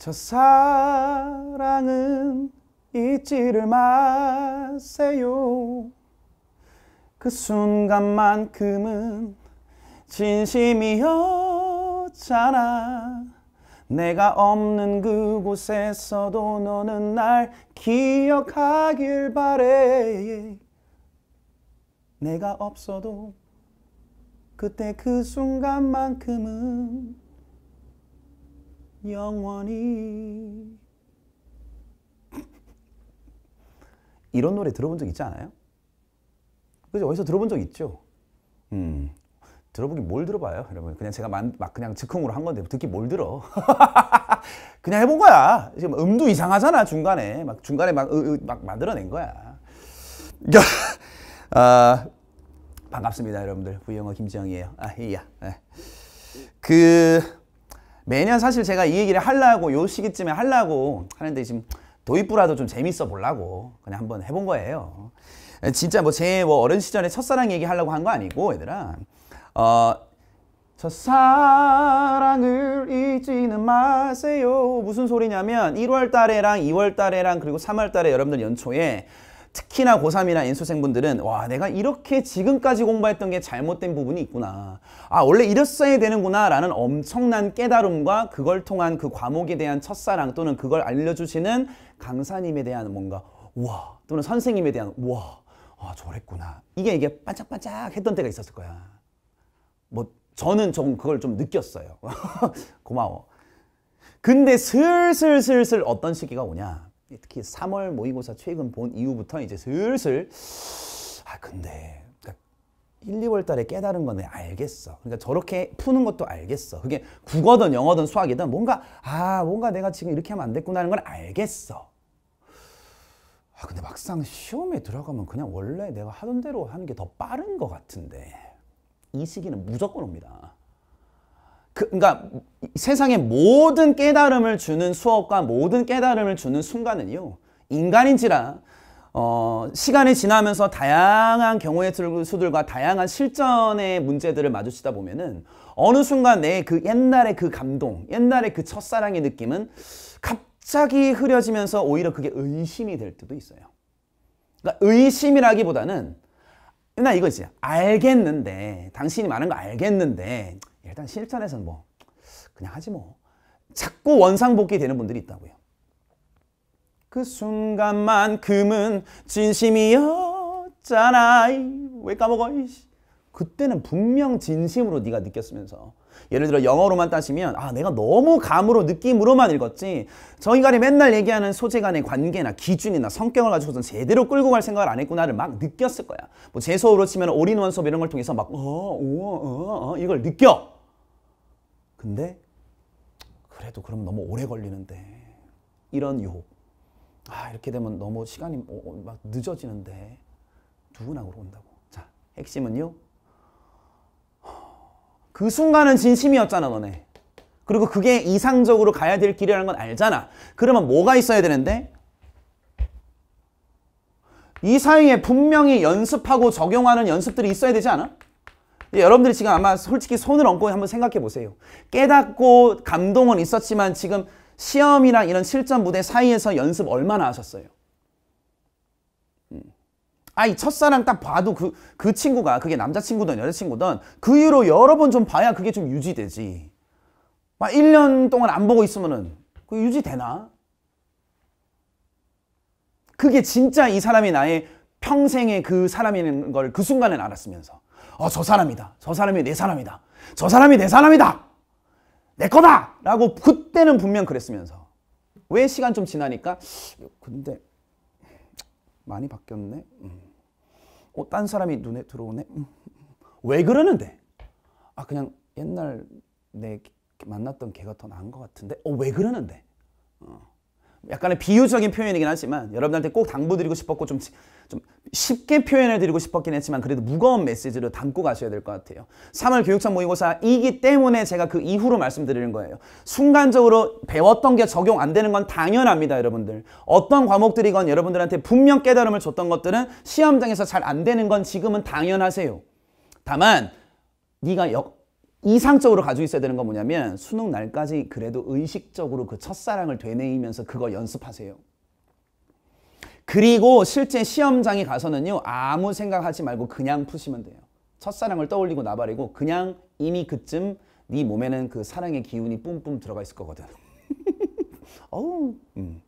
저 사랑은 잊지를 마세요. 그 순간만큼은 진심이었잖아. 내가 없는 그곳에서도 너는 날 기억하길 바래. 내가 없어도 그때 그 순간만큼은 영원히 이런 노래 들어본 적 있지 않아요? 그죠? 어디서 들어본 적 있죠? 음, 들어보기 뭘 들어봐요, 여러분? 그냥 제가 만, 막 그냥 즉흥으로 한 건데 듣기 뭘 들어? 그냥 해본 거야. 지금 음도 이상하잖아 중간에 막 중간에 막, 으, 으, 막 만들어낸 거야. 아, 반갑습니다, 여러분들. 부영어 김지영이에요. 아, 이야. 네. 그 매년 사실 제가 이 얘기를 하려고 요 시기쯤에 하려고 하는데 지금 도입부라도 좀 재밌어 보려고 그냥 한번 해본 거예요. 진짜 뭐 제뭐 뭐 어른 시절에 첫사랑 얘기하려고 한 거 아니고 얘들아 어 첫사랑을 잊지는 마세요 무슨 소리냐면 1월 달에랑 2월 달에랑 그리고 3월 달에 여러분들 연초에 특히나 고3이나 인수생분들은 와 내가 이렇게 지금까지 공부했던 게 잘못된 부분이 있구나 아 원래 이랬어야 되는구나 라는 엄청난 깨달음과 그걸 통한 그 과목에 대한 첫사랑 또는 그걸 알려주시는 강사님에 대한 뭔가 우와 또는 선생님에 대한 우와 아 저랬구나 이게 이게 반짝반짝 했던 때가 있었을 거야 뭐 저는 좀 그걸 좀 느꼈어요 고마워 근데 슬슬슬슬 어떤 시기가 오냐 특히 3월 모의고사 최근 본 이후부터 이제 슬슬 아 근데 1, 그러니까 2월 달에 깨달은 거는 알겠어. 그러니까 저렇게 푸는 것도 알겠어. 그게 국어든 영어든 수학이든 뭔가 아 뭔가 내가 지금 이렇게 하면 안 됐구나 하는 걸 알겠어. 아 근데 막상 시험에 들어가면 그냥 원래 내가 하던 대로 하는 게 더 빠른 것 같은데 이 시기는 무조건 옵니다. 그, 그러니까 세상의 모든 깨달음을 주는 수업과 모든 깨달음을 주는 순간은요. 인간인지라 어, 시간이 지나면서 다양한 경우의 수들과 다양한 실전의 문제들을 마주치다 보면은 어느 순간 내 그 옛날의 그 감동, 옛날의 그 첫사랑의 느낌은 갑자기 흐려지면서 오히려 그게 의심이 될 때도 있어요. 그러니까 의심이라기보다는 나 이거 지 알겠는데 당신이 말한 거 알겠는데 일단 실전에서는 뭐 그냥 하지 뭐 자꾸 원상복귀 되는 분들이 있다고요. 그 순간만큼은 진심이었잖아. 왜 까먹어? 이씨. 그때는 분명 진심으로 네가 느꼈으면서 예를 들어 영어로만 따시면아 내가 너무 감으로 느낌으로만 읽었지 저희간에 맨날 얘기하는 소재 간의 관계나 기준이나 성격을 가지고선 제대로 끌고 갈 생각을 안 했구나를 막 느꼈을 거야 뭐제수업으로 치면 올인원 수업 이런 걸 통해서 막어어어 어, 어, 어, 이걸 느껴 근데 그래도 그럼 너무 오래 걸리는데 이런 유혹. 아 이렇게 되면 너무 시간이 막 늦어지는데 누구나 그런다고. 자 핵심은요. 그 순간은 진심이었잖아 너네. 그리고 그게 이상적으로 가야 될 길이라는 건 알잖아. 그러면 뭐가 있어야 되는데? 이 사이에 분명히 연습하고 적용하는 연습들이 있어야 되지 않아? 여러분들이 지금 아마 솔직히 손을 얹고 한번 생각해 보세요. 깨닫고 감동은 있었지만 지금 시험이랑 이런 실전 무대 사이에서 연습 얼마나 하셨어요? 음. 아이 첫사랑 딱 봐도 그, 그 친구가 그게 남자친구든 여자친구든 그 이후로 여러 번 좀 봐야 그게 좀 유지되지 막 1년 동안 안 보고 있으면은 그 유지되나? 그게 진짜 이 사람이 나의 평생의 그 사람인 걸 그 순간엔 알았으면서 어, 저 사람이다. 저 사람이 내 사람이다. 저 사람이 내 사람이다. 내 거다. 라고 그때는 분명 그랬으면서. 왜 시간 좀 지나니까 근데 많이 바뀌었네. 음. 어, 딴 사람이 눈에 들어오네. 음. 왜 그러는데? 아, 그냥 옛날 내 만났던 걔가 더 나은 것 같은데? 어, 왜 그러는데? 어. 약간의 비유적인 표현이긴 하지만 여러분들한테 꼭 당부드리고 싶었고 좀, 좀 쉽게 표현을드리고 싶었긴 했지만 그래도 무거운 메시지를 담고 가셔야 될 것 같아요. 3월 교육청 모의고사이기 때문에 제가 그 이후로 말씀드리는 거예요. 순간적으로 배웠던 게 적용 안 되는 건 당연합니다. 여러분들. 어떤 과목들이건 여러분들한테 분명 깨달음을 줬던 것들은 시험장에서 잘 안 되는 건 지금은 당연하세요. 다만 네가 역, 이상적으로 가지고 있어야 되는 건 뭐냐면 수능 날까지 그래도 의식적으로 그 첫사랑을 되뇌이면서 그거 연습하세요. 그리고 실제 시험장에 가서는요. 아무 생각하지 말고 그냥 푸시면 돼요. 첫사랑을 떠올리고 나발이고 그냥 이미 그쯤 네 몸에는 그 사랑의 기운이 뿜뿜 들어가 있을 거거든. 어우, 음.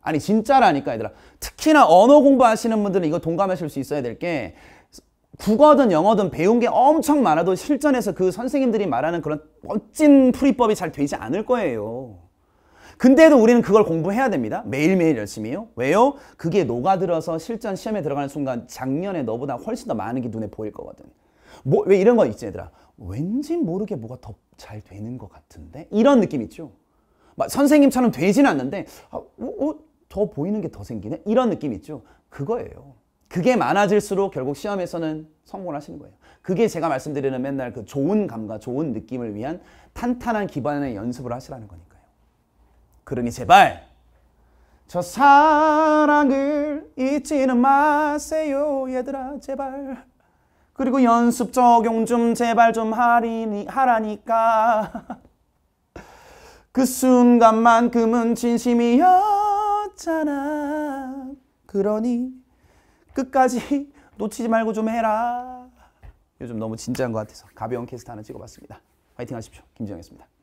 아니 진짜라니까 얘들아. 특히나 언어 공부하시는 분들은 이거 동감하실 수 있어야 될게 국어든 영어든 배운 게 엄청 많아도 실전에서 그 선생님들이 말하는 그런 멋진 풀이법이 잘 되지 않을 거예요. 근데도 우리는 그걸 공부해야 됩니다. 매일매일 열심히 요 왜요? 그게 녹아들어서 실전 시험에 들어가는 순간 작년에 너보다 훨씬 더 많은 게 눈에 보일 거거든. 뭐, 왜 이런 거 있지 얘들아? 왠지 모르게 뭐가 더 잘 되는 것 같은데? 이런 느낌 있죠? 막 선생님처럼 되진 않는데 아, 어, 어, 더 보이는 게 더 생기네? 이런 느낌 있죠? 그거예요. 그게 많아질수록 결국 시험에서는 성공을 하시는 거예요. 그게 제가 말씀드리는 맨날 그 좋은 감과 좋은 느낌을 위한 탄탄한 기반의 연습을 하시라는 거니까요. 그러니 제발 저 사랑을 잊지는 마세요 얘들아 제발 그리고 연습 적용 좀 제발 좀 하리니, 하라니까 그 순간만큼은 진심이었잖아 그러니 끝까지 놓치지 말고 좀 해라. 요즘 너무 진지한 것 같아서 가벼운 캐스트 하나 찍어봤습니다. 화이팅 하십시오. 김지영이었습니다.